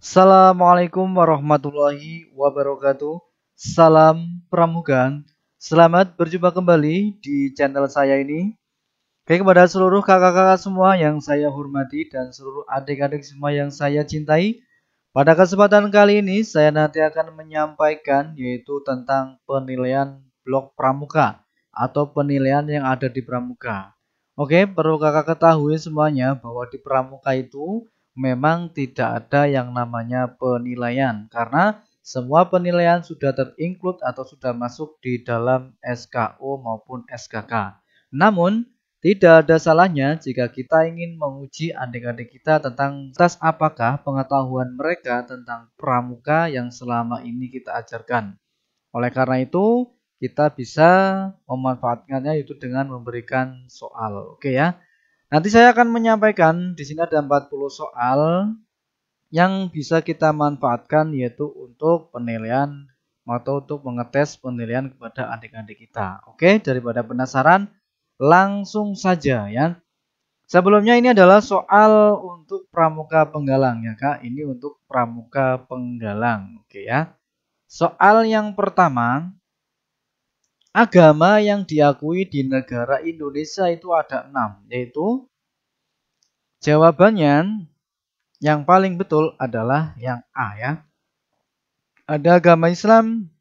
Assalamualaikum warahmatullahi wabarakatuh. Salam Pramuka. Selamat berjumpa kembali di channel saya ini. Oke, kepada seluruh kakak-kakak semua yang saya hormati dan seluruh adik-adik semua yang saya cintai, pada kesempatan kali ini saya nanti akan menyampaikan yaitu tentang penilaian blok pramuka atau penilaian yang ada di pramuka. Oke, perlu kakak ketahui semuanya bahwa di pramuka itu memang tidak ada yang namanya penilaian karena semua penilaian sudah terinclude atau sudah masuk di dalam SKO maupun SKK. Namun, tidak ada salahnya jika kita ingin menguji adik-adik kita tentang tes apakah pengetahuan mereka tentang pramuka yang selama ini kita ajarkan. Oleh karena itu, kita bisa memanfaatkannya itu dengan memberikan soal. Oke ya. Nanti saya akan menyampaikan di sini ada 40 soal yang bisa kita manfaatkan yaitu untuk penilaian atau untuk mengetes penilaian kepada adik-adik kita. Oke, daripada penasaran, langsung saja ya. Sebelumnya ini adalah soal untuk pramuka penggalang ya Kak. Ini untuk pramuka penggalang. Oke ya. Soal yang pertama, agama yang diakui di negara Indonesia itu ada enam, yaitu Jawabannya yang paling betul adalah yang A ya. Ada agama Islam,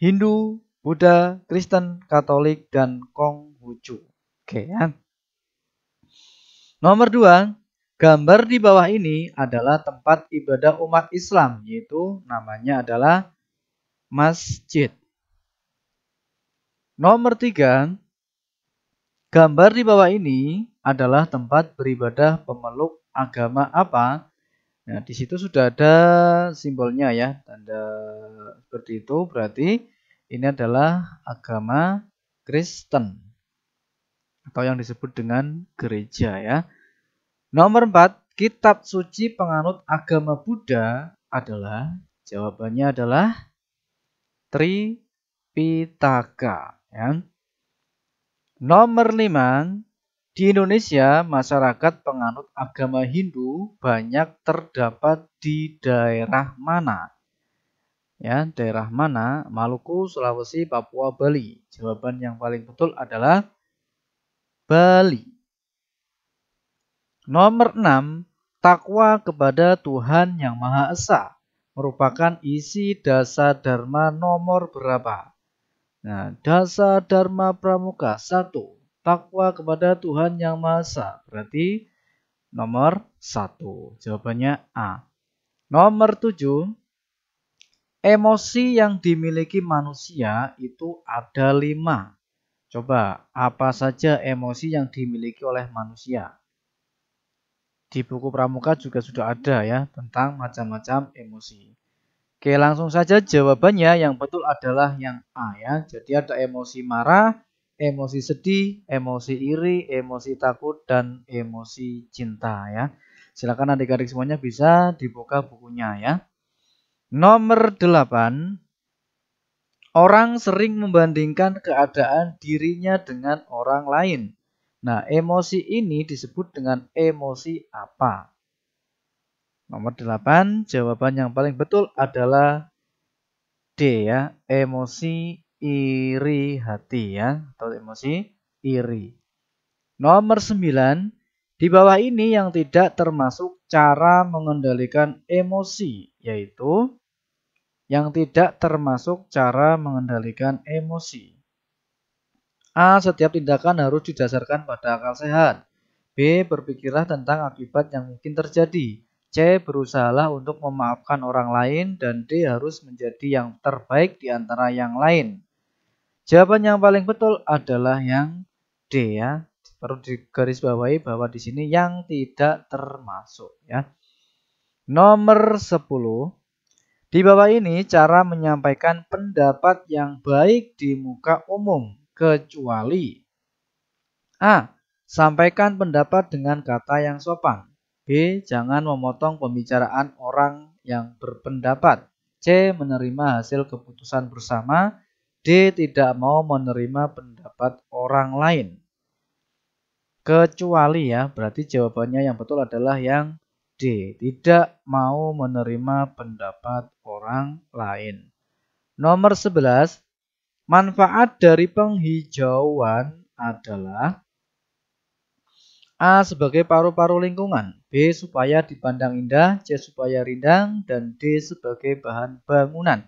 Hindu, Buddha, Kristen, Katolik, dan Konghucu. Oke ya. Nomor dua, gambar di bawah ini adalah tempat ibadah umat Islam, yaitu namanya adalah masjid. Nomor tiga, Gambar di bawah ini adalah tempat beribadah pemeluk agama apa. Nah, di situ sudah ada simbolnya ya, tanda seperti itu berarti ini adalah agama Kristen atau yang disebut dengan gereja ya. Nomor 4, kitab suci penganut agama Buddha adalah jawabannya adalah Tripitaka ya. Nomor 5, di Indonesia masyarakat penganut agama Hindu banyak terdapat di daerah mana? Ya, daerah mana? Maluku, Sulawesi, Papua, Bali. Jawaban yang paling betul adalah Bali. Nomor 6, takwa kepada Tuhan Yang Maha Esa merupakan isi dasar dharma nomor berapa? Nah, dasar dharma pramuka satu takwa kepada Tuhan yang Maha Esa. Berarti nomor satu. Jawabannya A. Nomor tujuh. Emosi yang dimiliki manusia itu ada lima. Coba, apa saja emosi yang dimiliki oleh manusia? Di buku pramuka juga sudah ada ya tentang macam-macam emosi. Oke, langsung saja jawabannya yang betul adalah yang A ya. Jadi ada emosi marah, emosi sedih, emosi iri, emosi takut, dan emosi cinta ya. Silakan adik-adik semuanya bisa dibuka bukunya ya. Nomor 8. Orang sering membandingkan keadaan dirinya dengan orang lain. Nah, emosi ini disebut dengan emosi apa? Nomor 8, jawaban yang paling betul adalah D ya, emosi iri hati ya, atau emosi iri. Nomor 9, di bawah ini yang tidak termasuk cara mengendalikan emosi, yaitu yang tidak termasuk cara mengendalikan emosi. A. Setiap tindakan harus didasarkan pada akal sehat. B. Berpikirlah tentang akibat yang mungkin terjadi. C. Berusahalah untuk memaafkan orang lain dan D. Harus menjadi yang terbaik di antara yang lain. Jawaban yang paling betul adalah yang D ya. Perlu digarisbawahi bahwa di sini yang tidak termasuk ya. Nomor 10. Di bawah ini cara menyampaikan pendapat yang baik di muka umum kecuali A. Sampaikan pendapat dengan kata yang sopan. B. Jangan memotong pembicaraan orang yang berpendapat. C. Menerima hasil keputusan bersama. D. Tidak mau menerima pendapat orang lain. Kecuali ya, berarti jawabannya yang betul adalah yang D. Tidak mau menerima pendapat orang lain. Nomor 11. Manfaat dari penghijauan adalah A. Sebagai paru-paru lingkungan B supaya dipandang indah, C supaya rindang, dan D sebagai bahan bangunan.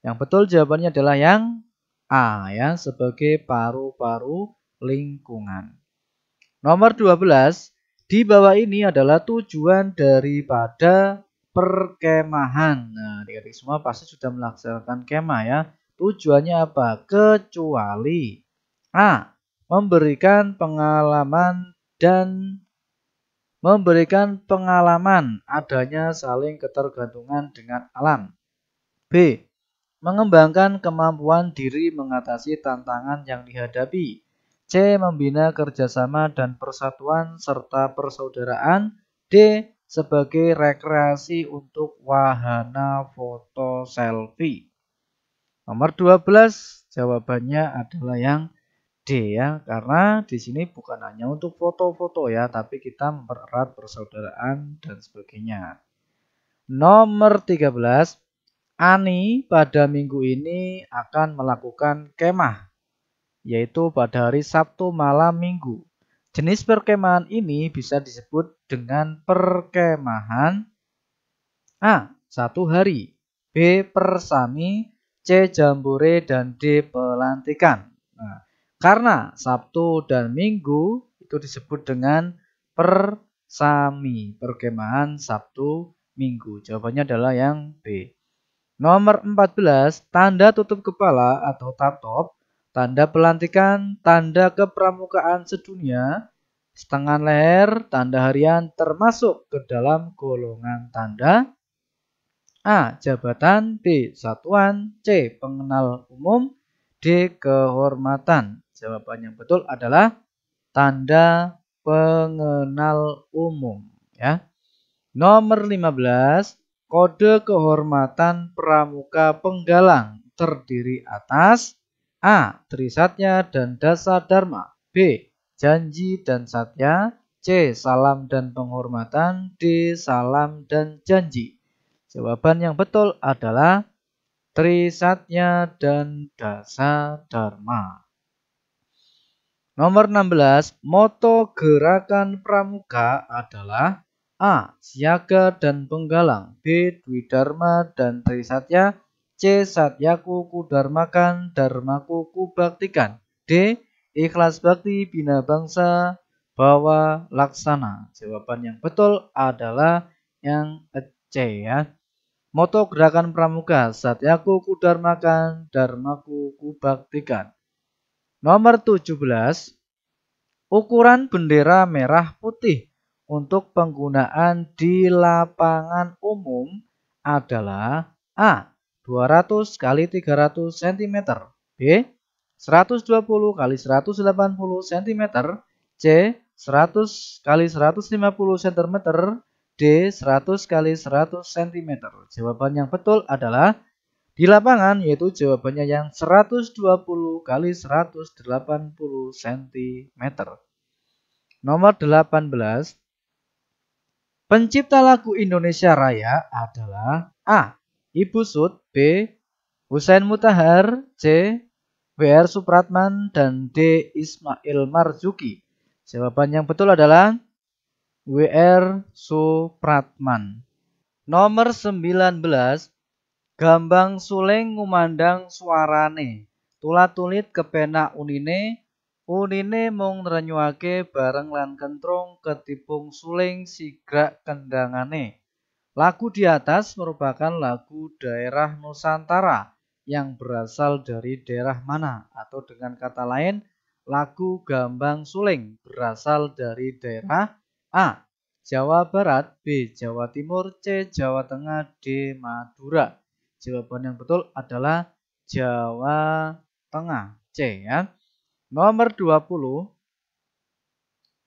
Yang betul jawabannya adalah yang A ya, sebagai paru-paru lingkungan. Nomor 12, di bawah ini adalah tujuan daripada perkemahan. Nah, adik semua pasti sudah melaksanakan kemah ya. Tujuannya apa? Kecuali A. Memberikan pengalaman dan memberikan pengalaman adanya saling ketergantungan dengan alam. B. Mengembangkan kemampuan diri mengatasi tantangan yang dihadapi. C. Membina kerjasama dan persatuan serta persaudaraan. D. Sebagai rekreasi untuk wahana foto selfie. Nomor 12 jawabannya adalah yang D ya karena di sini bukan hanya untuk foto-foto ya tapi kita mempererat persaudaraan dan sebagainya. Nomor 13 Ani pada minggu ini akan melakukan kemah yaitu pada hari Sabtu malam Minggu. Jenis perkemahan ini bisa disebut dengan perkemahan A. Satu hari B. Persami C. Jambore dan D. Pelantikan. Nah, karena Sabtu dan Minggu itu disebut dengan persami, perkemahan Sabtu Minggu. Jawabannya adalah yang B. Nomor 14, tanda tutup kepala atau tatop, tanda pelantikan, tanda kepramukaan sedunia, setengah leher, tanda harian termasuk ke dalam golongan tanda A. Jabatan B. Satuan C. Pengenal umum D. Kehormatan Jawaban yang betul adalah tanda pengenal umum ya. Nomor 15 Kode kehormatan pramuka penggalang terdiri atas A. Trisatnya dan Dasa Dharma B. Janji dan Satya C. Salam dan penghormatan D. Salam dan janji Jawaban yang betul adalah trisatnya dan Dasa Dharma Nomor 16, moto gerakan pramuka adalah A. Siaga dan penggalang B. Dwi dan Trisatya C. Satyaku kudarmakan Dharmaku kubaktikan D. Ikhlas bakti bina bangsa bawa laksana Jawaban yang betul adalah yang C ya Moto gerakan pramuka Satyaku kudarmakan Dharmaku kubaktikan Nomor 17. Ukuran bendera merah putih untuk penggunaan di lapangan umum adalah A. 200 x 300 cm B. 120 x 180 cm C. 100 x 150 cm D. 100 x 100 cm Jawaban yang betul adalah di lapangan yaitu jawabannya yang 120 kali 180 cm. Nomor 18. Pencipta lagu Indonesia Raya adalah A. Ibu Sud, B. Husain Mutahar, C. W.R. Supratman, dan D. Ismail Marzuki. Jawaban yang betul adalah W.R. Supratman. Nomor 19. Gambang suling ngumandang suarane, tulat-tulit kepenak unine, unine mung renyuake bareng lan kentrung ketipung suling sigrak kendangane. Lagu di atas merupakan lagu daerah Nusantara yang berasal dari daerah mana atau dengan kata lain lagu gambang suling berasal dari daerah A. Jawa Barat, B. Jawa Timur, C. Jawa Tengah, D. Madura. Jawaban yang betul adalah Jawa Tengah. C ya. Nomor 20.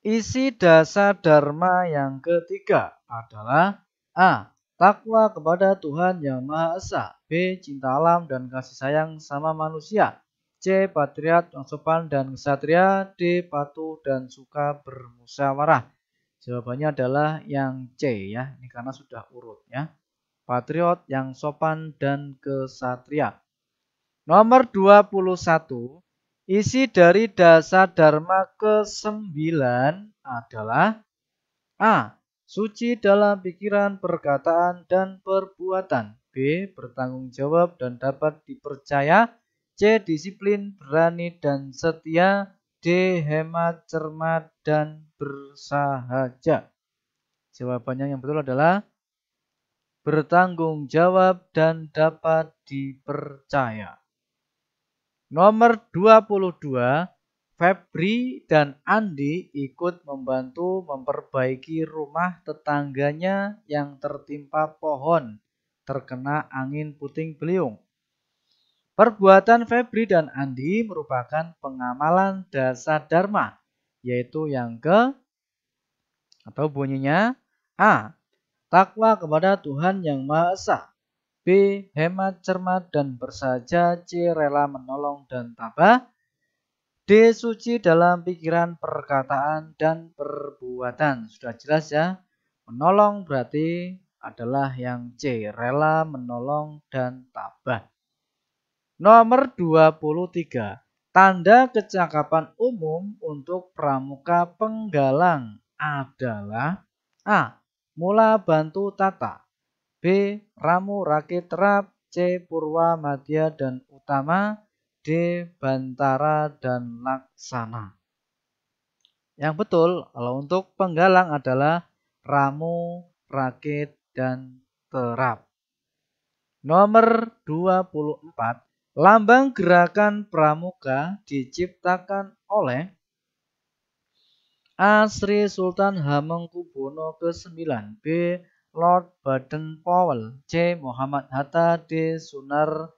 Isi dasar dharma yang ketiga adalah A. Takwa kepada Tuhan Yang Maha Esa. B. Cinta alam dan kasih sayang sama manusia. C. Patriot yang sopan dan kesatria. D. Patuh dan suka bermusyawarah. Jawabannya adalah yang C ya. Ini karena sudah urut ya patriot yang sopan dan kesatria. Nomor 21, isi dari dasa dharma ke-9 adalah A. Suci dalam pikiran, perkataan, dan perbuatan. B. Bertanggung jawab dan dapat dipercaya. C. Disiplin, berani, dan setia. D. Hemat, cermat, dan bersahaja. Jawabannya yang betul adalah bertanggung jawab dan dapat dipercaya. Nomor 22, Febri dan Andi ikut membantu memperbaiki rumah tetangganya yang tertimpa pohon terkena angin puting beliung. Perbuatan Febri dan Andi merupakan pengamalan dasar dharma, yaitu yang ke atau bunyinya A. Takwa kepada Tuhan Yang Maha Esa. B. Hemat, cermat, dan bersaja. C. Rela menolong dan tabah. D. Suci dalam pikiran, perkataan, dan perbuatan. Sudah jelas ya. Menolong berarti adalah yang C. Rela menolong dan tabah. Nomor 23. Tanda kecakapan umum untuk pramuka penggalang adalah A. Mula bantu tata. B. Ramu rakit terap. C. Purwa Madya dan Utama. D. Bantara dan Laksana. Yang betul kalau untuk penggalang adalah Ramu, Rakit, dan Terap. Nomor 24. Lambang gerakan pramuka diciptakan oleh A. Sri Sultan Hamengkubuwono ke-9 B. Lord Baden Powell C. Muhammad Hatta D. Sunar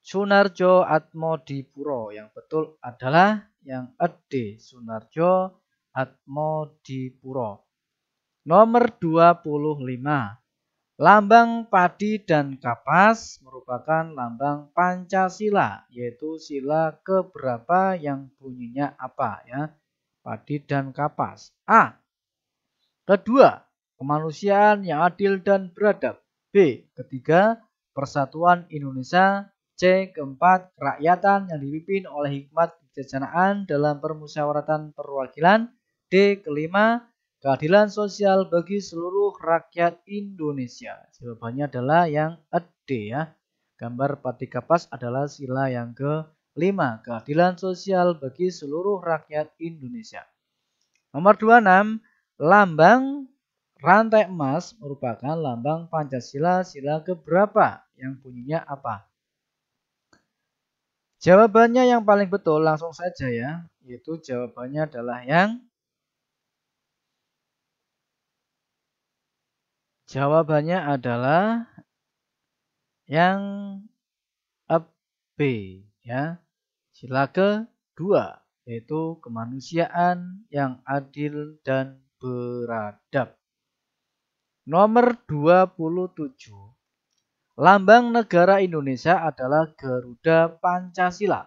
Sunarjo Atmodipuro yang betul adalah yang e D. Sunarjo Atmodipuro Nomor 25 Lambang padi dan kapas merupakan lambang Pancasila, yaitu sila keberapa yang bunyinya apa ya padi dan kapas. A. Kedua, kemanusiaan yang adil dan beradab. B. Ketiga, persatuan Indonesia. C. Keempat, kerakyatan yang dipimpin oleh hikmat kebijaksanaan dalam permusyawaratan perwakilan. D. Kelima, keadilan sosial bagi seluruh rakyat Indonesia. Jawabannya adalah yang e D ya. Gambar padi kapas adalah sila yang ke 5. Keadilan sosial bagi seluruh rakyat Indonesia. Nomor 26, lambang rantai emas merupakan lambang Pancasila sila keberapa yang bunyinya apa? Jawabannya yang paling betul langsung saja ya, yaitu jawabannya adalah yang Jawabannya adalah yang B ya. Sila kedua yaitu kemanusiaan yang adil dan beradab. Nomor 27. Lambang negara Indonesia adalah Garuda Pancasila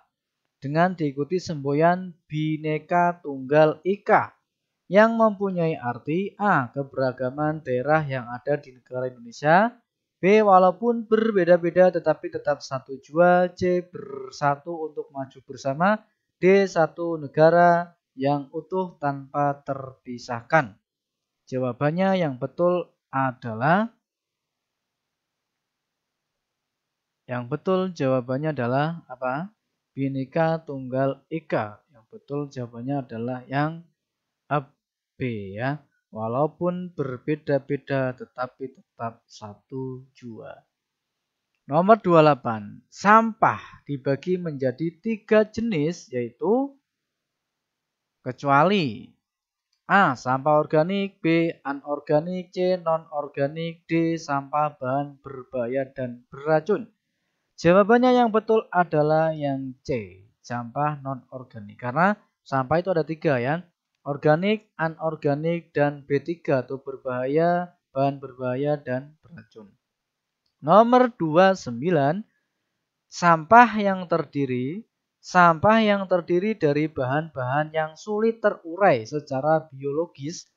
dengan diikuti semboyan Bhinneka Tunggal Ika yang mempunyai arti A. Keberagaman daerah yang ada di negara Indonesia B. Walaupun berbeda-beda tetapi tetap satu jua. C. Bersatu untuk maju bersama. D. Satu negara yang utuh tanpa terpisahkan. Jawabannya yang betul adalah Yang betul jawabannya adalah apa? Binika Tunggal Ika. Yang betul jawabannya adalah yang B ya. Walaupun berbeda-beda tetapi tetap satu jua. Nomor 28. Sampah dibagi menjadi tiga jenis yaitu kecuali A. Sampah organik B. Anorganik C. Nonorganik, D. Sampah bahan berbahaya dan beracun. Jawabannya yang betul adalah yang C. Sampah nonorganik. Karena sampah itu ada tiga ya organik, anorganik, dan B3 atau berbahaya, bahan berbahaya, dan beracun. Nomor 29, sampah yang terdiri Sampah yang terdiri dari bahan-bahan yang sulit terurai secara biologis,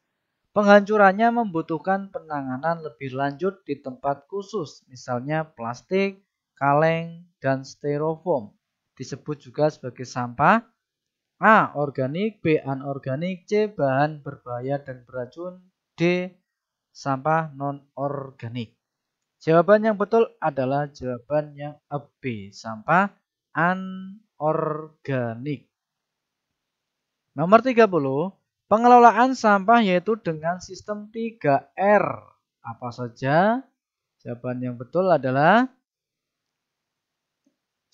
penghancurannya membutuhkan penanganan lebih lanjut di tempat khusus, misalnya plastik, kaleng, dan styrofoam. Disebut juga sebagai sampah A. Organik B. Anorganik C. Bahan berbahaya dan beracun D. Sampah non-organik Jawaban yang betul adalah jawaban yang B. Sampah anorganik Nomor 30 Pengelolaan sampah yaitu dengan sistem 3R. Apa saja? Jawaban yang betul adalah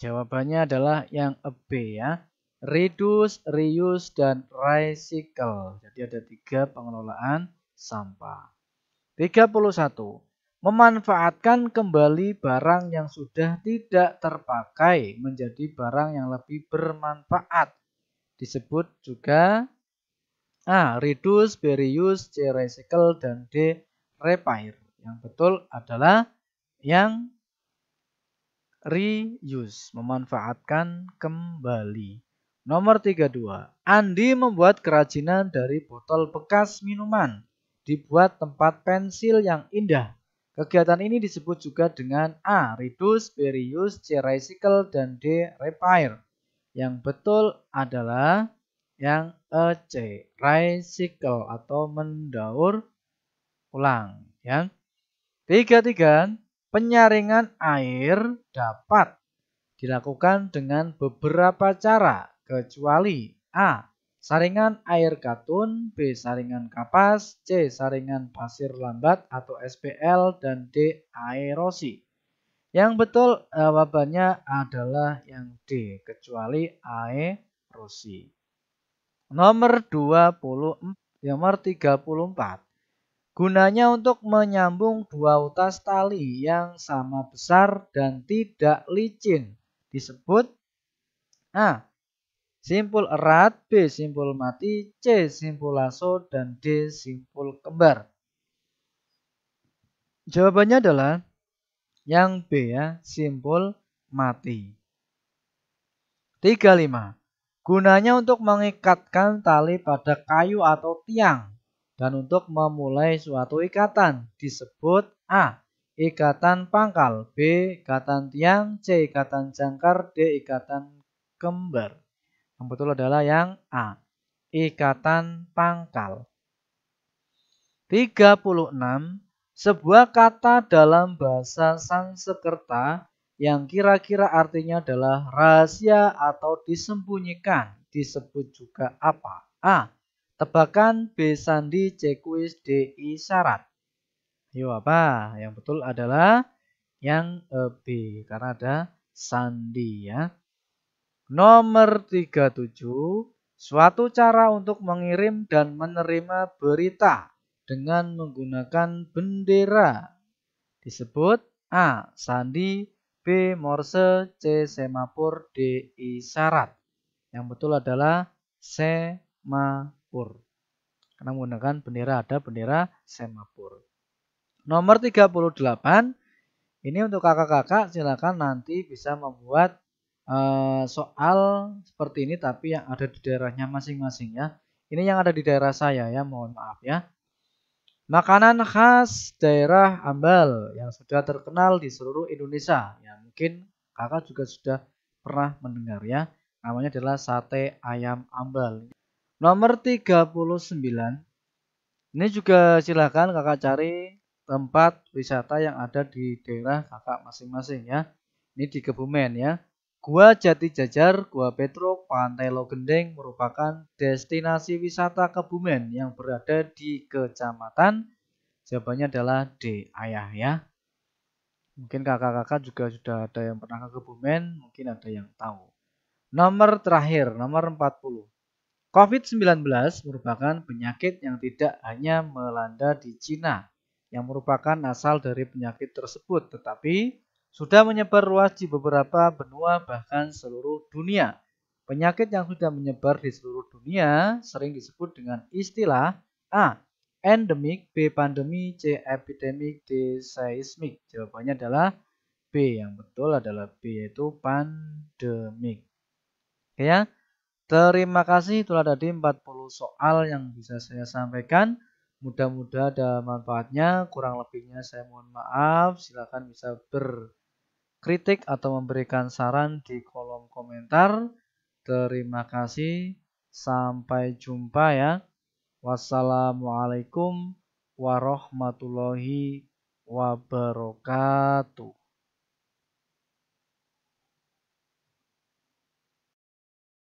Jawabannya adalah yang B ya reduce, reuse, dan recycle. Jadi ada tiga pengelolaan sampah. 31. Memanfaatkan kembali barang yang sudah tidak terpakai menjadi barang yang lebih bermanfaat. Disebut juga A. Reduce, b. reuse, C. Recycle, dan D. Repair. Yang betul adalah yang reuse, memanfaatkan kembali. Nomor 32. Andi membuat kerajinan dari botol bekas minuman. Dibuat tempat pensil yang indah. Kegiatan ini disebut juga dengan A. Reduce, B. Reuse, C. Recycle, dan D. Repair. Yang betul adalah yang E. C. Recycle atau mendaur ulang. Ya. tiga, Penyaringan air dapat dilakukan dengan beberapa cara kecuali A. Saringan air katun, B. Saringan kapas, C. Saringan pasir lambat atau SPL, dan D. Aerosi. Yang betul eh, jawabannya adalah yang D, kecuali aerosi. Nomor 24, nomor 34. Gunanya untuk menyambung dua utas tali yang sama besar dan tidak licin disebut A. Simpul erat, B simpul mati, C simpul lasso, dan D simpul kembar. Jawabannya adalah yang B ya, simpul mati. 35. Gunanya untuk mengikatkan tali pada kayu atau tiang dan untuk memulai suatu ikatan disebut A. Ikatan pangkal, B. Ikatan tiang, C. Ikatan jangkar, D. Ikatan kembar. Yang betul adalah yang A. Ikatan pangkal. 36. Sebuah kata dalam bahasa Sanskerta yang kira-kira artinya adalah rahasia atau disembunyikan. Disebut juga apa? A. Tebakan B. Sandi C. Kuis D. Isyarat. Yo apa? Yang betul adalah yang eh, B. Karena ada sandi ya. Nomor 37, suatu cara untuk mengirim dan menerima berita dengan menggunakan bendera. Disebut A. Sandi, B. Morse, C. Semapur, D. Isyarat. Yang betul adalah Semapur. Karena menggunakan bendera ada bendera Semapur. Nomor 38, ini untuk kakak-kakak silakan nanti bisa membuat Eh, soal seperti ini tapi yang ada di daerahnya masing-masing ya. Ini yang ada di daerah saya ya, mohon maaf ya. Makanan khas daerah Ambal yang sudah terkenal di seluruh Indonesia. Ya, mungkin kakak juga sudah pernah mendengar ya. Namanya adalah sate ayam Ambal. Nomor 39. Ini juga silahkan kakak cari tempat wisata yang ada di daerah kakak masing-masing ya. Ini di Kebumen ya. Gua Jati Jajar, Gua Petro, Pantai Logendeng merupakan destinasi wisata Kebumen yang berada di kecamatan. Jawabannya adalah D, ayah ya. Mungkin kakak-kakak juga sudah ada yang pernah ke Kebumen, mungkin ada yang tahu. Nomor terakhir, nomor 40. COVID-19 merupakan penyakit yang tidak hanya melanda di Cina, yang merupakan asal dari penyakit tersebut, tetapi sudah menyebar luas di beberapa benua bahkan seluruh dunia. Penyakit yang sudah menyebar di seluruh dunia sering disebut dengan istilah A. Endemik, B. Pandemi, C. Epidemik, D. Seismik. Jawabannya adalah B. Yang betul adalah B yaitu pandemik. Oke ya. Terima kasih itulah tadi 40 soal yang bisa saya sampaikan. Mudah-mudahan ada manfaatnya, kurang lebihnya saya mohon maaf. Silakan bisa ber kritik atau memberikan saran di kolom komentar. Terima kasih. Sampai jumpa ya. Wassalamualaikum warahmatullahi wabarakatuh.